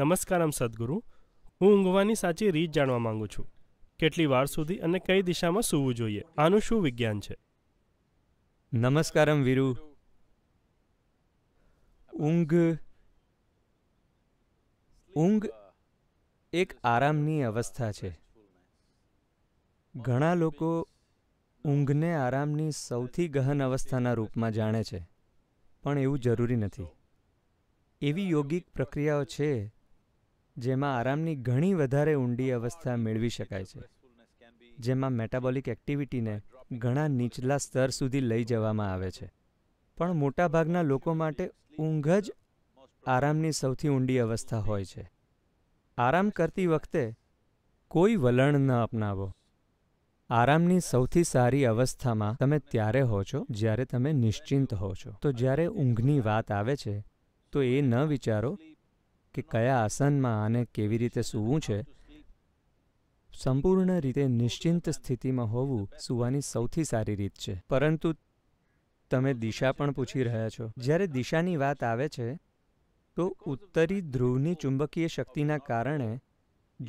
નમસ્કારમ સદગુરુ હું ઊંઘવાની સાચી રીત જાણવા માંગુ છું કેટલી વાર સુધી અને કઈ દિશામાં સૂવું જોઈએ આનું શું વિજ્ઞાન છે નમસ્કારમ વીરુ ઊંઘ ઊંઘ એક આરામની અવસ્થા છે ઘણા લોકો ઊંઘને આરામની સૌથી ગહન અવસ્થાના રૂપમાં જાણે છે પણ એવું જરૂરી નથી એવી યોગિક પ્રક્રિયાઓ છે જેમાં આરામની ઘણી વધારે ઊંડી અવસ્થા મેળવી શકાય છે જેમાં મેટાબોલિક એક્ટિવિટીને ઘણા નીચલા સ્તર સુધી લઈ જવામાં આવે છે પણ મોટાભાગના લોકો માટે ઊંઘ જ આરામની સૌથી ઊંડી અવસ્થા હોય છે આરામ કરતી વખતે કોઈ વલણ ન અપનાવો આરામની સૌથી સારી અવસ્થામાં તમે ત્યારે હો છો જ્યારે તમે નિશ્ચિંત હો છો તો જ્યારે ઊંઘની વાત આવે છે તો એ ન વિચારો કે કયા આસનમાં આને કેવી રીતે સૂવું છે સંપૂર્ણ રીતે નિશ્ચિંત સ્થિતિમાં હોવું સૂવાની સૌથી સારી રીત છે પરંતુ તમે દિશા પણ પૂછી રહ્યા છો જ્યારે દિશાની વાત આવે છે તો ઉત્તરી ધ્રુવની ચુંબકીય શક્તિના કારણે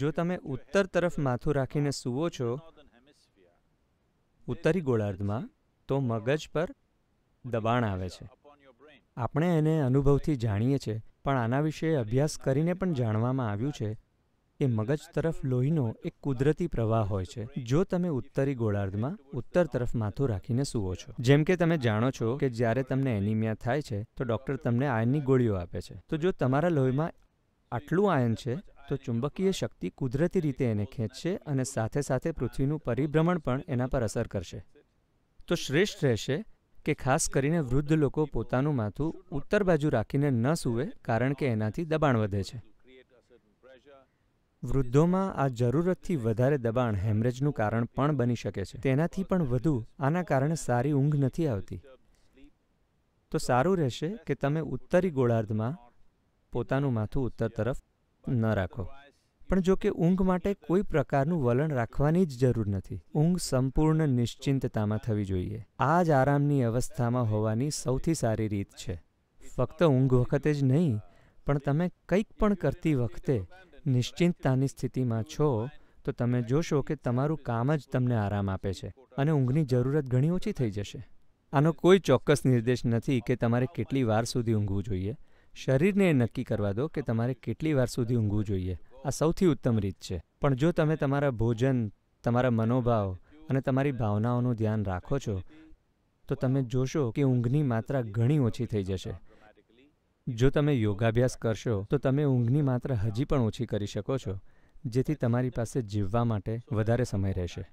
જો તમે ઉત્તર તરફ માથું રાખીને સૂવો છો ઉત્તરી ગોળાર્ધમાં તો મગજ પર દબાણ આવે છે આપણે એને અનુભવથી જાણીએ છીએ પણ આના વિશે અભ્યાસ કરીને પણ જાણવામાં આવ્યું છે કે મગજ તરફ લોહીનો એક કુદરતી પ્રવાહ હોય છે જો તમે ઉત્તરી ગોળાર્ધમાં ઉત્તર તરફ માથું રાખીને સૂવો છો જેમ કે તમે જાણો છો કે જ્યારે તમને એનિમિયા થાય છે તો ડૉક્ટર તમને આયનની ગોળીઓ આપે છે તો જો તમારા લોહીમાં આટલું આયન છે તો ચુંબકીય શક્તિ કુદરતી રીતે એને ખેંચશે અને સાથે સાથે પૃથ્વીનું પરિભ્રમણ પણ એના પર અસર કરશે તો શ્રેષ્ઠ રહેશે કે ખાસ કરીને વૃદ્ધ લોકો પોતાનું માથું ઉત્તર બાજુ રાખીને ન સૂવે કારણ કે એનાથી દબાણ વધે છે વૃદ્ધોમાં આ જરૂરતથી વધારે દબાણ હેમરેજનું કારણ પણ બની શકે છે તેનાથી પણ વધુ આના કારણે સારી ઊંઘ નથી આવતી તો સારું રહેશે કે તમે ઉત્તરી ગોળાર્ધમાં પોતાનું માથું ઉત્તર તરફ ન રાખો પણ જો કે ઊંઘ માટે કોઈ પ્રકારનું વલણ રાખવાની જ જરૂર નથી ઊંઘ સંપૂર્ણ નિશ્ચિંતતામાં થવી જોઈએ આ જ આરામની અવસ્થામાં હોવાની સૌથી સારી રીત છે ફક્ત ઊંઘ વખતે જ નહીં પણ તમે કંઈક પણ કરતી વખતે નિશ્ચિંતતાની સ્થિતિમાં છો તો તમે જોશો કે તમારું કામ જ તમને આરામ આપે છે અને ઊંઘની જરૂરત ઘણી ઓછી થઈ જશે આનો કોઈ ચોક્કસ નિર્દેશ નથી કે તમારે કેટલી વાર સુધી ઊંઘવું જોઈએ શરીરને એ નક્કી કરવા દો કે તમારે કેટલી વાર સુધી ઊંઘવું જોઈએ આ સૌથી ઉત્તમ રીત છે પણ જો તમે તમારા ભોજન તમારા મનોભાવ અને તમારી ભાવનાઓનું ધ્યાન રાખો છો તો તમે જોશો કે ઊંઘની માત્રા ઘણી ઓછી થઈ જશે જો તમે યોગાભ્યાસ કરશો તો તમે ઊંઘની માત્રા હજી પણ ઓછી કરી શકો છો જેથી તમારી પાસે જીવવા માટે વધારે સમય રહેશે